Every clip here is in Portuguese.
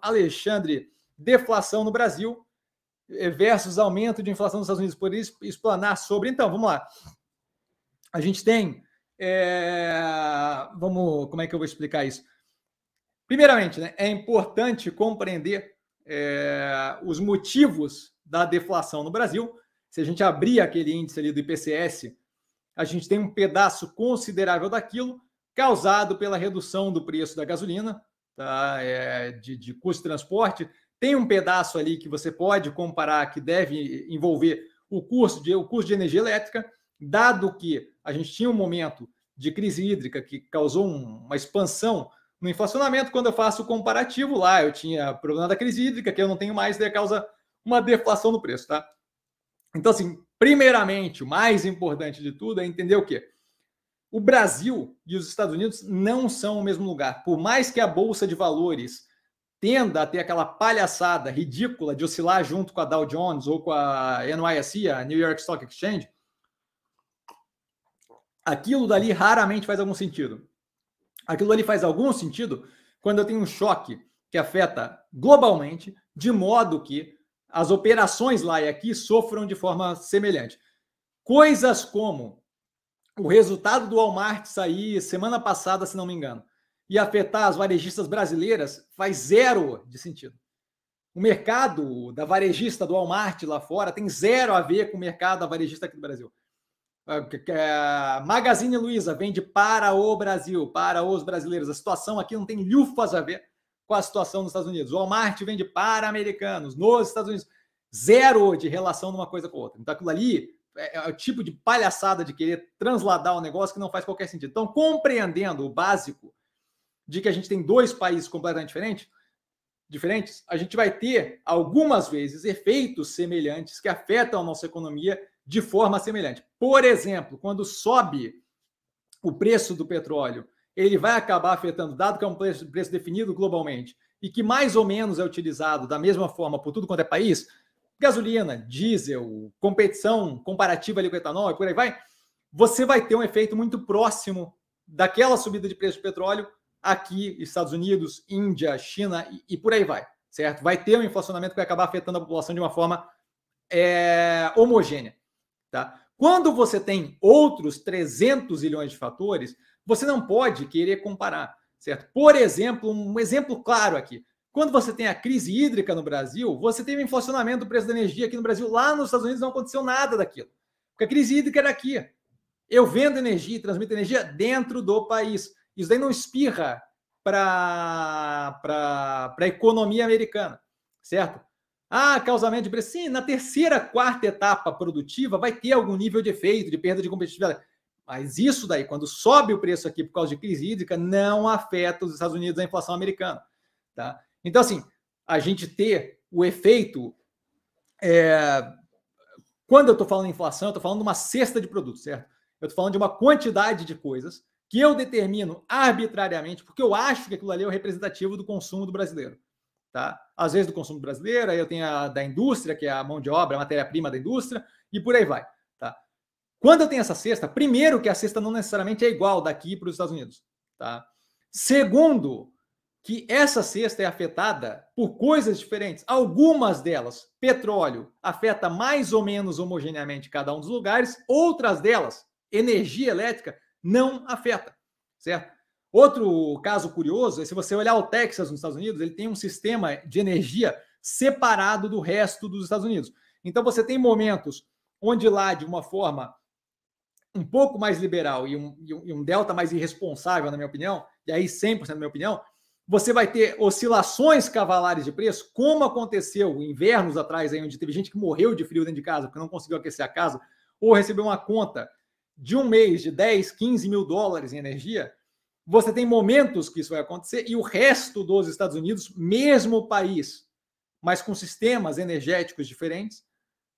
Alexandre, deflação no Brasil versus aumento de inflação nos Estados Unidos, por isso explanar sobre. Então, vamos lá. A gente tem. É... Vamos. Como é que eu vou explicar isso? Primeiramente, né, é importante compreender é, os motivos da deflação no Brasil. Se a gente abrir aquele índice ali do IPCS, a gente tem um pedaço considerável daquilo causado pela redução do preço da gasolina, tá? É, de, de custo de transporte. Tem um pedaço ali que você pode comparar que deve envolver o custo de, o de energia elétrica, dado que a gente tinha um momento de crise hídrica que causou um, uma expansão no inflacionamento, quando eu faço o comparativo lá, eu tinha problema da crise hídrica, que eu não tenho mais, daí causa uma deflação no preço, tá? Então, assim, primeiramente, o mais importante de tudo é entender o quê? O Brasil e os Estados Unidos não são o mesmo lugar. Por mais que a bolsa de valores tenda a ter aquela palhaçada ridícula de oscilar junto com a Dow Jones ou com a NYSE, a New York Stock Exchange, aquilo dali raramente faz algum sentido. Aquilo ali faz algum sentido quando eu tenho um choque que afeta globalmente, de modo que as operações lá e aqui sofram de forma semelhante. Coisas como o resultado do Walmart sair semana passada, se não me engano, e afetar as varejistas brasileiras, faz zero de sentido. O mercado da varejista do Walmart lá fora tem zero a ver com o mercado da varejista aqui do Brasil. Ah, eh, Magazine Luiza vende para o Brasil, para os brasileiros. A situação aqui não tem lufas a ver com a situação nos Estados Unidos. O Walmart vende para americanos nos Estados Unidos. Zero de relação de uma coisa com a outra. Então aquilo ali é, é, o tipo de palhaçada de querer transladar um negócio que não faz qualquer sentido. Então, compreendendo o básico de que a gente tem dois países completamente diferentes, diferentes, a gente vai ter algumas vezes efeitos semelhantes que afetam a nossa economia de forma semelhante. Por exemplo, quando sobe o preço do petróleo, ele vai acabar afetando, dado que é um preço definido globalmente e que mais ou menos é utilizado da mesma forma por tudo quanto é país, gasolina, diesel, competição comparativa ali com etanol e por aí vai, você vai ter um efeito muito próximo daquela subida de preço do petróleo aqui, Estados Unidos, Índia, China e, e por aí vai, certo? Vai ter um inflacionamento que vai acabar afetando a população de uma forma é, homogênea, tá? Quando você tem outros 300 milhões de fatores, você não pode querer comparar, certo? Por exemplo, um exemplo claro aqui. Quando você tem a crise hídrica no Brasil, você teve inflacionamento do preço da energia aqui no Brasil. Lá nos Estados Unidos não aconteceu nada daquilo. Porque a crise hídrica era aqui. Eu vendo energia e transmito energia dentro do país. Isso daí não espirra para a economia americana, certo? Ah, causamento de preço. Sim, na terceira, quarta etapa produtiva vai ter algum nível de efeito, de perda de competitividade. Mas isso daí, quando sobe o preço aqui por causa de crise hídrica, não afeta os Estados Unidos a inflação americana. Tá? Então, assim, a gente ter o efeito. É... Quando eu estou falando em inflação, eu estou falando de uma cesta de produtos, certo? Eu estou falando de uma quantidade de coisas que eu determino arbitrariamente, porque eu acho que aquilo ali é o representativo do consumo do brasileiro. Tá? Às vezes do consumo brasileiro, aí eu tenho a da indústria, que é a mão de obra, a matéria-prima da indústria, e por aí vai. Tá? Quando eu tenho essa cesta, primeiro que a cesta não necessariamente é igual daqui para os Estados Unidos. Tá? Segundo, que essa cesta é afetada por coisas diferentes. Algumas delas, petróleo, afeta mais ou menos homogeneamente cada um dos lugares, outras delas, energia elétrica, não afeta, certo? Outro caso curioso é se você olhar o Texas nos Estados Unidos, ele tem um sistema de energia separado do resto dos Estados Unidos. Então você tem momentos onde lá, de uma forma um pouco mais liberal e um, e um, delta mais irresponsável, na minha opinião, e aí 100% na minha opinião, você vai ter oscilações cavalares de preço, como aconteceu invernos atrás, aí, onde teve gente que morreu de frio dentro de casa porque não conseguiu aquecer a casa, ou recebeu uma conta de um mês de 10, 15 mil dólares em energia. Você tem momentos que isso vai acontecer e o resto dos Estados Unidos, mesmo país, mas com sistemas energéticos diferentes,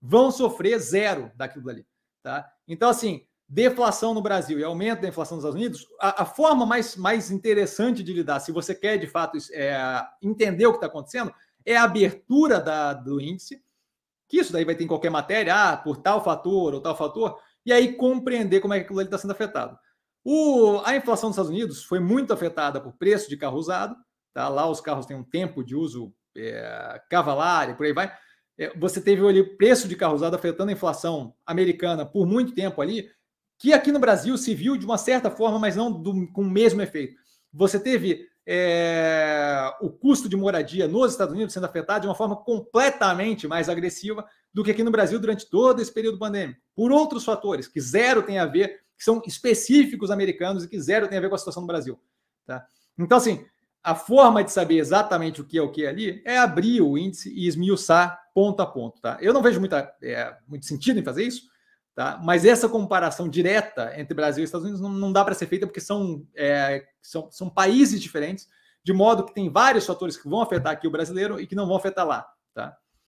vão sofrer zero daquilo ali. Tá? Então, assim, deflação no Brasil e aumento da inflação nos Estados Unidos, a, a forma mais, mais interessante de lidar, se você quer de fato é, entender o que está acontecendo, é a abertura da, do índice, que isso daí vai ter em qualquer matéria, ah, por tal fator ou tal fator, e aí compreender como é que aquilo ali está sendo afetado. O, a inflação dos Estados Unidos foi muito afetada por preço de carro usado, tá? lá os carros têm um tempo de uso é, cavalar e por aí vai. É, você teve ali preço de carro usado afetando a inflação americana por muito tempo ali, que aqui no Brasil se viu de uma certa forma, mas não do, com o mesmo efeito. Você teve é, o custo de moradia nos Estados Unidos sendo afetado de uma forma completamente mais agressiva do que aqui no Brasil durante todo esse período pandêmico, por outros fatores que zero tem a ver, que são específicos americanos e que zero tem a ver com a situação do Brasil. Tá? Então, assim, a forma de saber exatamente o que é o que é ali é abrir o índice e esmiuçar ponto a ponto. Tá? Eu não vejo muita, é, muito sentido em fazer isso, Tá? Mas essa comparação direta entre Brasil e Estados Unidos não, não dá para ser feita porque são, é, são, são países diferentes, de modo que tem vários fatores que vão afetar aqui o brasileiro e que não vão afetar lá.